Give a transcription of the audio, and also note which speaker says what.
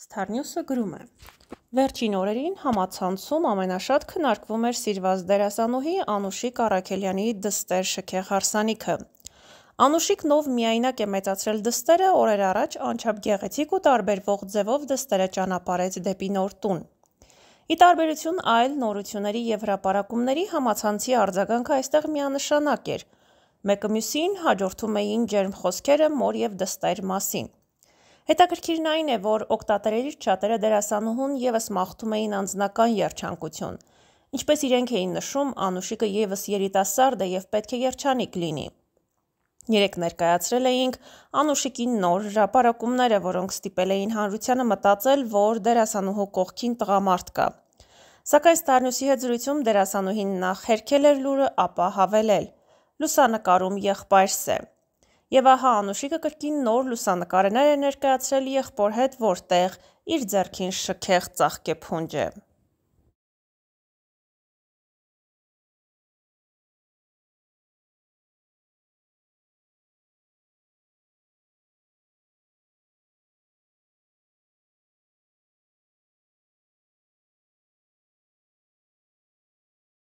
Speaker 1: Սթարնյուսը գրում է. Վերջին օրերին համացանցում ամենաշատ քնարկվում էր սիրված դերասանուհի Անուշիկ Արաքելյանի դստեր շքեղ հարսանիքը։ Անուշիկ նով միայնակ է մեծացրել դստերը օրեր առաջ անչափ գեղեցիկ ու տարբերվող ձևով դստերը ճանապարհեց դեպի նոր տուն։ Ի տարբերություն այլ նորությունների եւ հրապարակումների համացանցի արձագանքը այստեղ միանշանակ էր։ Մեկը մյուսին հաջորդում էին ջերմ խոսքերը մոր եւ դստեր մասին։ Հետաքրքիրն այն է, որ օգտատերերից շատերը դերասանուհուն եւս մաղթում էին անձնական երջանկություն։ Ինչպես իրենք էին նշում, Անուշիկը եւս երիտասարդ է եւ պետք է երջանիկ լինի։ Երեք ներկայացրել էինք Անուշիկի նոր հրապարակումները, որոնք ստիպել էին հանրությանը մտածել, որ դերասանուհու կողքին տղամարդ կա։ Սակայն Ստարնյուսի հետ զրույցում դերասանուհին նախ հերքել էր լուրը, ապա հավելել. «Լուսանկարում եղբայրս է»։ Եվ ահա Անուշիկը կրկին նոր լուսանկարներ է ներկայացրել եղբոր հետ, որտեղ իր ձեռքին շքեղ ծաղկե փունջ է։